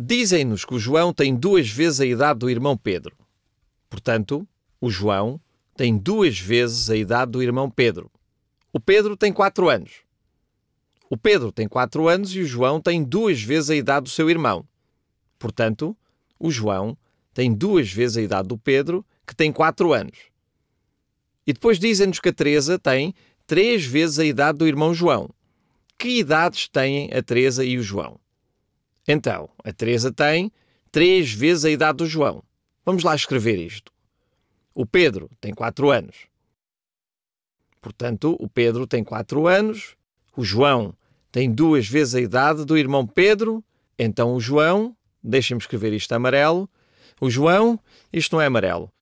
Dizem-nos que o João tem duas vezes a idade do irmão Pedro. Portanto, o João tem duas vezes a idade do irmão Pedro. O Pedro tem quatro anos. O Pedro tem quatro anos e o João tem duas vezes a idade do seu irmão. Portanto, o João tem duas vezes a idade do Pedro, que tem quatro anos. E depois dizem-nos que a Teresa tem três vezes a idade do irmão João. Que idades têm a Teresa e o João? Então, a Teresa tem três vezes a idade do João. Vamos lá escrever isto. O Pedro tem quatro anos. Portanto, o Pedro tem quatro anos, o João tem duas vezes a idade do irmão Pedro, então o João, deixem-me escrever isto amarelo, o João, isto não é amarelo,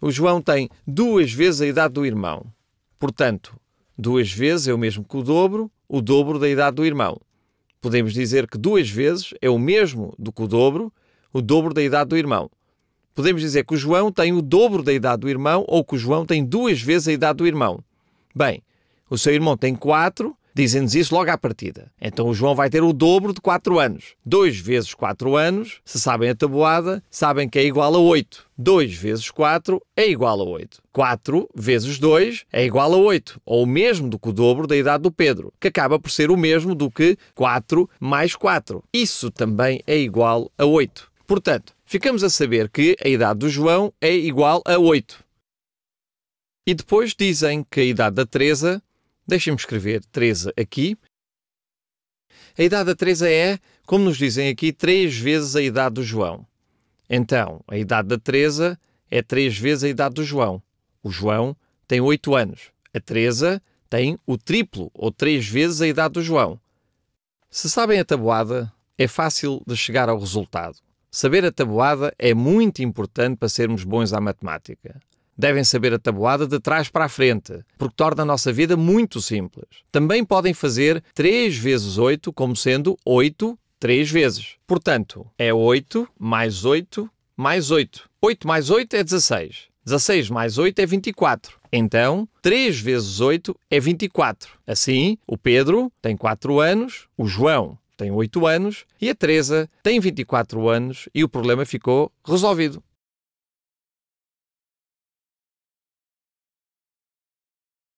o João tem duas vezes a idade do irmão. Portanto, duas vezes é o mesmo que o dobro, o dobro da idade do irmão. Podemos dizer que duas vezes é o mesmo do que o dobro, o dobro da idade do irmão. Podemos dizer que o João tem o dobro da idade do irmão ou que o João tem duas vezes a idade do irmão. Bem, o seu irmão tem quatro Dizem-nos isso logo à partida. Então o João vai ter o dobro de 4 anos. 2 vezes 4 anos, se sabem a tabuada, sabem que é igual a 8. 2 vezes 4 é igual a 8. 4 vezes 2 é igual a 8, ou o mesmo do que o dobro da idade do Pedro, que acaba por ser o mesmo do que 4 mais 4. Isso também é igual a 8. Portanto, ficamos a saber que a idade do João é igual a 8. E depois dizem que a idade da Teresa Deixem-me escrever Teresa aqui. A idade da Teresa é, como nos dizem aqui, três vezes a idade do João. Então, a idade da Teresa é três vezes a idade do João. O João tem oito anos. A Teresa tem o triplo ou três vezes a idade do João. Se sabem a tabuada, é fácil de chegar ao resultado. Saber a tabuada é muito importante para sermos bons à matemática. Devem saber a tabuada de trás para a frente, porque torna a nossa vida muito simples. Também podem fazer 3 vezes 8, como sendo 8 3 vezes. Portanto, é 8 mais 8 mais 8. 8 mais 8 é 16. 16 mais 8 é 24. Então, 3 vezes 8 é 24. Assim, o Pedro tem 4 anos, o João tem 8 anos e a Teresa tem 24 anos e o problema ficou resolvido.